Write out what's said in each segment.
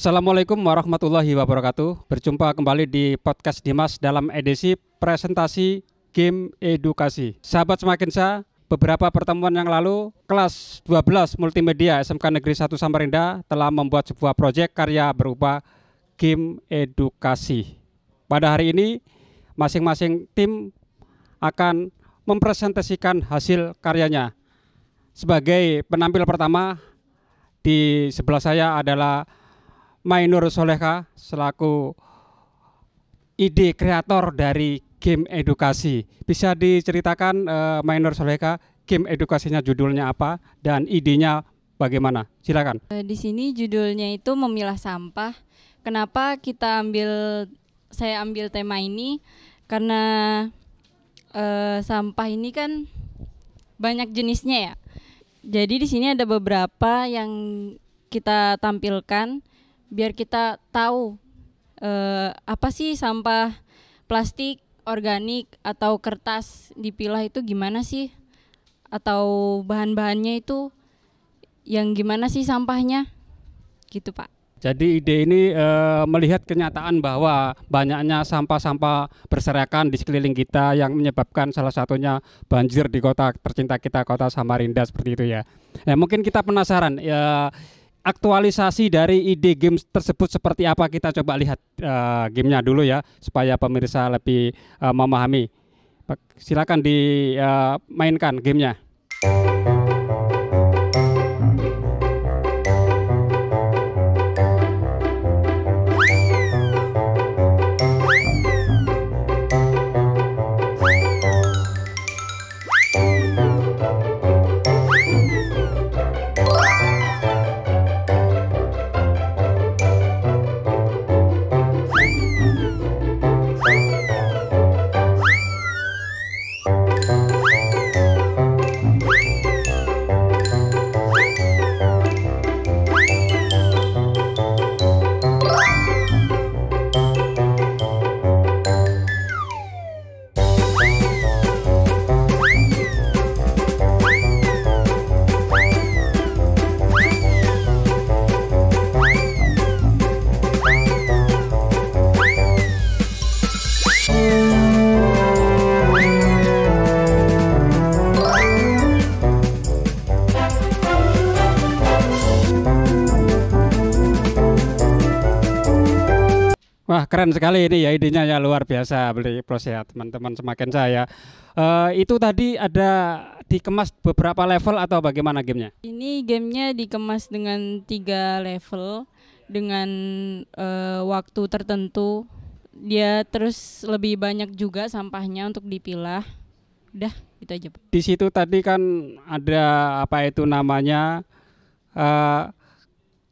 Assalamualaikum warahmatullahi wabarakatuh. Berjumpa kembali di podcast Dimas dalam edisi presentasi game edukasi. Sahabat semakin sah, beberapa pertemuan yang lalu kelas 12 multimedia SMK Negeri 1 Samarinda telah membuat sebuah proyek karya berupa game edukasi. Pada hari ini masing-masing tim akan mempresentasikan hasil karyanya. Sebagai penampil pertama di sebelah saya adalah Mainur Soleka selaku ide kreator dari game edukasi. Bisa diceritakan uh, Mainur Solehka game edukasinya judulnya apa dan idenya bagaimana? Silakan. Eh, di sini judulnya itu memilah sampah. Kenapa kita ambil saya ambil tema ini karena uh, sampah ini kan banyak jenisnya ya. Jadi di sini ada beberapa yang kita tampilkan biar kita tahu eh, apa sih sampah plastik organik atau kertas dipilah itu gimana sih atau bahan-bahannya itu yang gimana sih sampahnya gitu pak jadi ide ini e, melihat kenyataan bahwa banyaknya sampah-sampah berserakan di sekeliling kita yang menyebabkan salah satunya banjir di kota tercinta kita kota Samarinda seperti itu ya. Eh, mungkin kita penasaran ya aktualisasi dari ide game tersebut seperti apa kita coba lihat uh, gamenya dulu ya supaya pemirsa lebih uh, memahami silakan dimainkan eh, uh, gamenya keren sekali ini ya idenya ya luar biasa beli plus ya teman-teman semakin saya. Uh, itu tadi ada dikemas beberapa level atau bagaimana gamenya? Ini gamenya dikemas dengan tiga level dengan uh, waktu tertentu. Dia terus lebih banyak juga sampahnya untuk dipilah. Udah, itu aja. Di situ tadi kan ada apa itu namanya uh,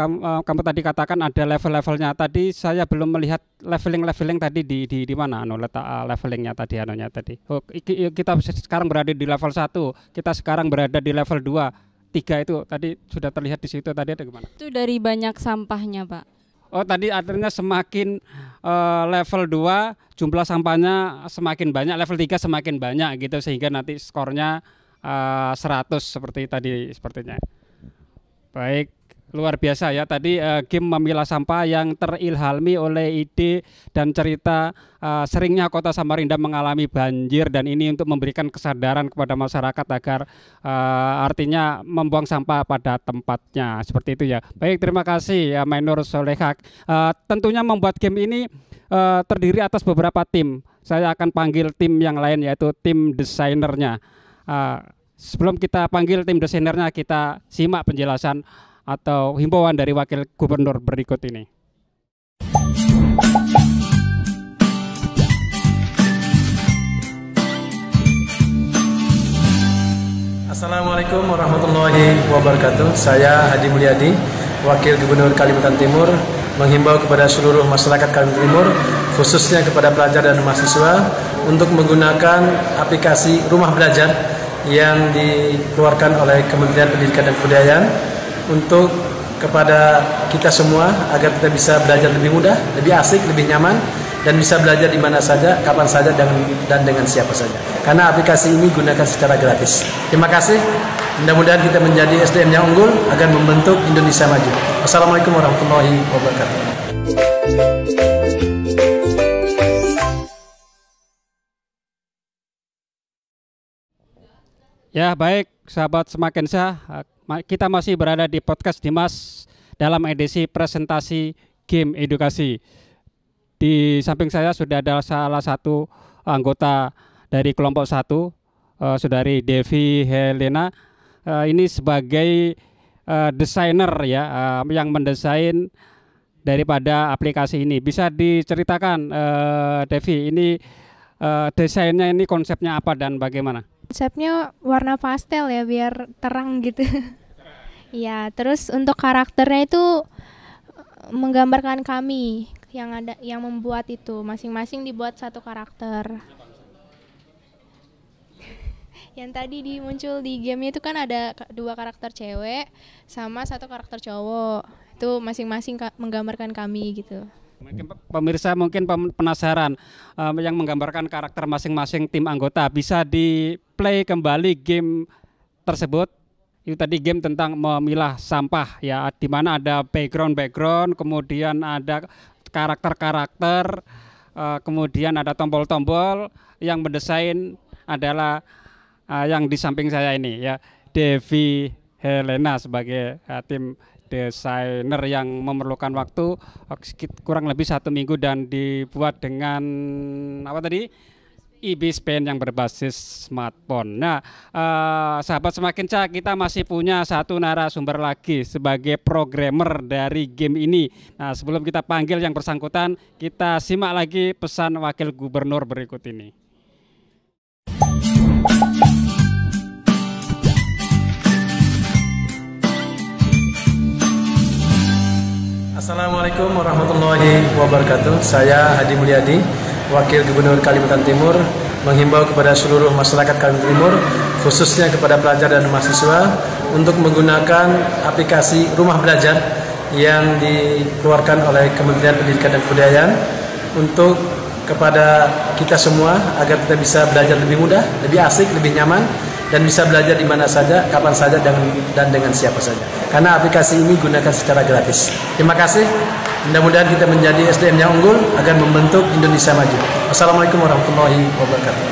kamu, eh, kamu tadi katakan ada level-levelnya. Tadi saya belum melihat leveling-leveling tadi di di, di mana anu letak eh, levelingnya tadi anunya tadi. Oh, kita sekarang berada di level 1, kita sekarang berada di level 2, tiga itu tadi sudah terlihat di situ tadi ada gimana? Itu dari banyak sampahnya, Pak. Oh tadi artinya semakin uh, level 2 jumlah sampahnya semakin banyak, level 3 semakin banyak gitu sehingga nanti skornya uh, 100 seperti tadi sepertinya. Baik, Luar biasa ya tadi uh, eh, game memilah sampah yang terilhami oleh ide dan cerita uh, seringnya Kota Samarinda mengalami banjir dan ini untuk memberikan kesadaran kepada masyarakat agar uh, artinya membuang sampah pada tempatnya seperti itu ya. Baik terima kasih ya Menur Solehak. Uh, tentunya membuat game ini uh, terdiri atas beberapa tim. Saya akan panggil tim yang lain yaitu tim desainernya. Uh, sebelum kita panggil tim desainernya kita simak penjelasan atau himbauan dari Wakil Gubernur berikut ini? Assalamualaikum warahmatullahi wabarakatuh. Saya Hadi Mulyadi, Wakil Gubernur Kalimantan Timur, menghimbau kepada seluruh masyarakat Kalimantan Timur, khususnya kepada pelajar dan mahasiswa, untuk menggunakan aplikasi Rumah Belajar yang dikeluarkan oleh Kementerian Pendidikan dan Kebudayaan untuk kepada kita semua agar kita bisa belajar lebih mudah, lebih asik, lebih nyaman dan bisa belajar di mana saja, kapan saja dan, dan dengan siapa saja. Karena aplikasi ini gunakan secara gratis. Terima kasih. Mudah-mudahan kita menjadi SDM yang unggul agar membentuk Indonesia maju. Assalamualaikum warahmatullahi wabarakatuh. Ya baik sahabat semakin sah kita masih berada di podcast Dimas dalam edisi presentasi game edukasi. Di samping saya sudah ada salah satu anggota dari kelompok satu, uh, saudari Devi Helena. Uh, ini sebagai uh, desainer ya uh, yang mendesain daripada aplikasi ini. Bisa diceritakan uh, Devi ini uh, desainnya ini konsepnya apa dan bagaimana? konsepnya warna pastel ya biar terang gitu ya terus untuk karakternya itu eh, menggambarkan kami yang ada yang membuat itu masing-masing dibuat satu karakter yang tadi dimuncul di game itu kan ada dua karakter cewek sama satu karakter cowok itu masing-masing ka menggambarkan kami gitu Mungkin pemirsa mungkin penasaran um, yang menggambarkan karakter masing-masing tim anggota bisa di play kembali game tersebut. Itu tadi game tentang memilah sampah ya di mana ada background-background, kemudian ada karakter-karakter, uh, kemudian ada tombol-tombol yang mendesain adalah uh, yang di samping saya ini ya Devi Helena sebagai uh, tim desainer yang memerlukan waktu eh, kurang lebih satu minggu dan dibuat dengan apa tadi e IBIS pen yang berbasis smartphone. Nah, eh, sahabat semakin cak kita masih punya satu narasumber lagi sebagai programmer dari game ini. Nah, sebelum kita panggil yang bersangkutan, kita simak lagi pesan wakil gubernur berikut ini. Assalamualaikum warahmatullahi wabarakatuh. Saya Hadi Mulyadi, Wakil Gubernur Kalimantan Timur, menghimbau kepada seluruh masyarakat Kalimantan Timur, khususnya kepada pelajar dan mahasiswa, untuk menggunakan aplikasi Rumah Belajar yang dikeluarkan oleh Kementerian Pendidikan dan Kebudayaan untuk kepada kita semua agar kita bisa belajar lebih mudah, lebih asik, lebih nyaman, dan bisa belajar di mana saja, kapan saja, dan, dengan siapa saja karena aplikasi ini gunakan secara gratis. Terima kasih. Mudah-mudahan kita menjadi SDM yang unggul agar membentuk Indonesia maju. Wassalamualaikum warahmatullahi wabarakatuh.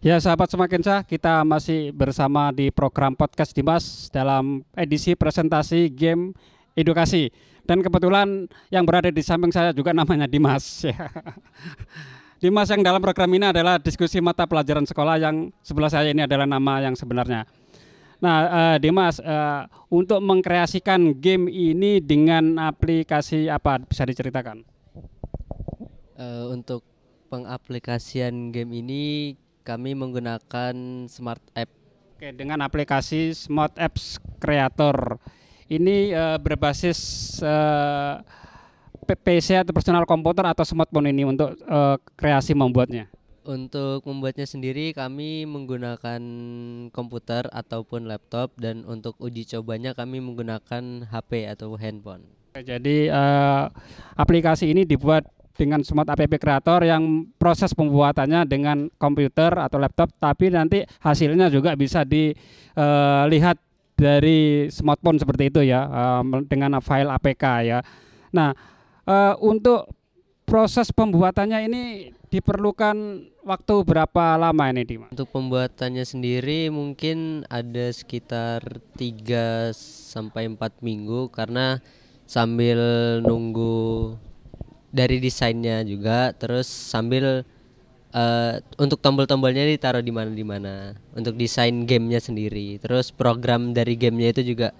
Ya sahabat semakin sah kita masih bersama di program podcast Dimas dalam edisi presentasi game edukasi dan kebetulan yang berada di samping saya juga namanya Dimas ya. Dimas yang dalam program ini adalah diskusi mata pelajaran sekolah yang sebelah saya ini adalah nama yang sebenarnya. Nah, uh, Dimas, uh, untuk mengkreasikan game ini dengan aplikasi apa bisa diceritakan? Uh, untuk pengaplikasian game ini kami menggunakan smart app. Oke, dengan aplikasi smart apps creator. Ini uh, berbasis uh, PC atau personal komputer atau smartphone ini untuk uh, kreasi membuatnya? Untuk membuatnya sendiri kami menggunakan komputer ataupun laptop dan untuk uji cobanya kami menggunakan HP atau handphone. Jadi uh, aplikasi ini dibuat dengan Smart App Creator yang proses pembuatannya dengan komputer atau laptop, tapi nanti hasilnya juga bisa dilihat eh, dari smartphone seperti itu ya, dengan file APK ya. Nah, uh, untuk proses pembuatannya ini diperlukan waktu berapa lama ini Dimas? Untuk pembuatannya sendiri mungkin ada sekitar 3 sampai 4 minggu karena sambil nunggu dari desainnya juga terus sambil uh, untuk tombol-tombolnya ditaruh di mana di mana untuk desain gamenya sendiri terus program dari gamenya itu juga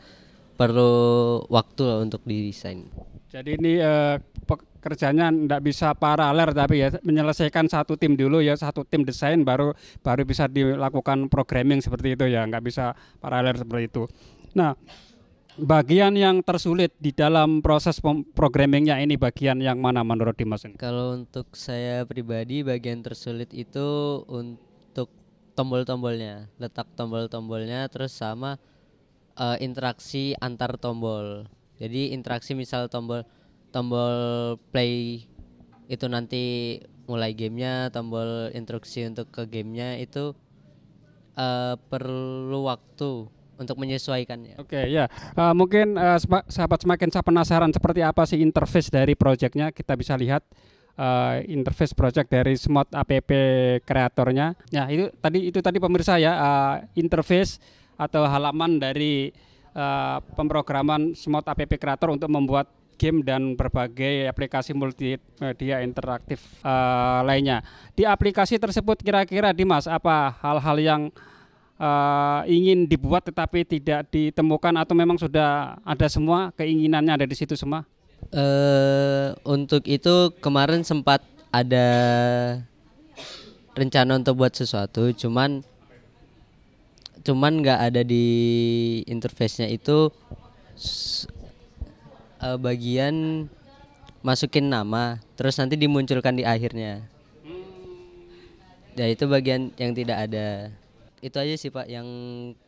perlu waktu untuk didesain jadi ini eh, pekerjaannya tidak bisa paralel tapi ya menyelesaikan satu tim dulu ya satu tim desain baru baru bisa dilakukan programming seperti itu ya nggak bisa paralel seperti itu. Nah bagian yang tersulit di dalam proses programmingnya ini bagian yang mana menurut Dimas ini? Kalau untuk saya pribadi bagian tersulit itu untuk tombol-tombolnya letak tombol-tombolnya terus sama uh, interaksi antar tombol jadi interaksi misal tombol tombol play itu nanti mulai gamenya, tombol instruksi untuk ke gamenya itu uh, perlu waktu untuk menyesuaikannya. Oke okay, ya, uh, mungkin uh, sahabat semakin saya penasaran seperti apa sih interface dari projectnya kita bisa lihat uh, interface project dari Smart App kreatornya. Nah, itu tadi itu tadi pemirsa ya uh, interface atau halaman dari uh, pemrograman Smart App Creator untuk membuat game dan berbagai aplikasi multimedia interaktif uh, lainnya. Di aplikasi tersebut kira-kira Dimas apa hal-hal yang uh, ingin dibuat tetapi tidak ditemukan atau memang sudah ada semua keinginannya ada di situ semua? Uh, untuk itu kemarin sempat ada rencana untuk buat sesuatu, cuman cuman nggak ada di interface-nya itu uh, bagian masukin nama terus nanti dimunculkan di akhirnya ya itu bagian yang tidak ada itu aja sih pak yang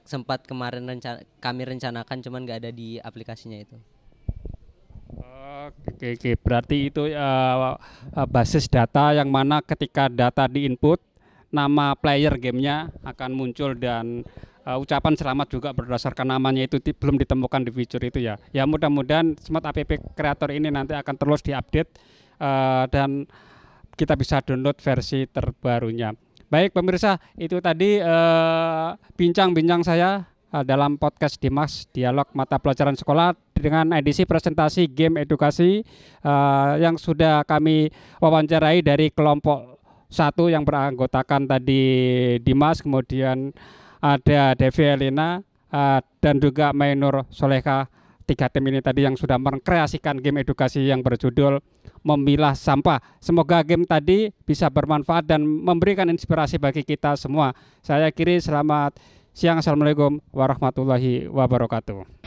sempat kemarin rencana kami rencanakan cuman nggak ada di aplikasinya itu Oke, oke. berarti itu uh, basis data yang mana ketika data diinput nama player gamenya akan muncul dan uh, ucapan selamat juga berdasarkan namanya itu di, belum ditemukan di fitur itu ya. Ya mudah-mudahan Smart App Creator ini nanti akan terus diupdate uh, dan kita bisa download versi terbarunya. Baik pemirsa, itu tadi eh, bincang-bincang uh, saya dalam podcast Dimas Dialog Mata Pelajaran Sekolah dengan edisi presentasi game edukasi uh, yang sudah kami wawancarai dari kelompok satu yang beranggotakan tadi Dimas kemudian ada Devi Elina eh, dan juga Mainur Soleha tiga tim ini tadi yang sudah mengkreasikan game edukasi yang berjudul memilah sampah. Semoga game tadi bisa bermanfaat dan memberikan inspirasi bagi kita semua. Saya kiri selamat siang. Assalamualaikum warahmatullahi wabarakatuh.